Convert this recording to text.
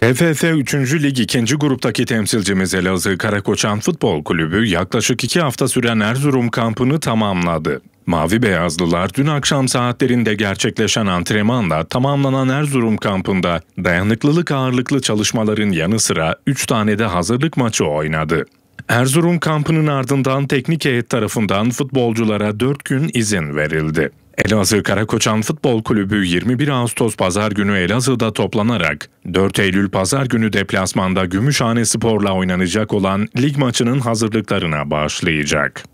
TFF 3. Lig 2. gruptaki temsilcimiz Elazığ Karakoçan Futbol Kulübü yaklaşık 2 hafta süren Erzurum kampını tamamladı. Mavi Beyazlılar dün akşam saatlerinde gerçekleşen antrenmanla tamamlanan Erzurum kampında dayanıklılık ağırlıklı çalışmaların yanı sıra 3 tane de hazırlık maçı oynadı. Erzurum kampının ardından teknik heyet tarafından futbolculara 4 gün izin verildi. Elazığ Karakoçan Futbol Kulübü 21 Ağustos Pazar günü Elazığ'da toplanarak 4 Eylül Pazar günü deplasmanda Gümüşhane Spor'la oynanacak olan lig maçının hazırlıklarına başlayacak.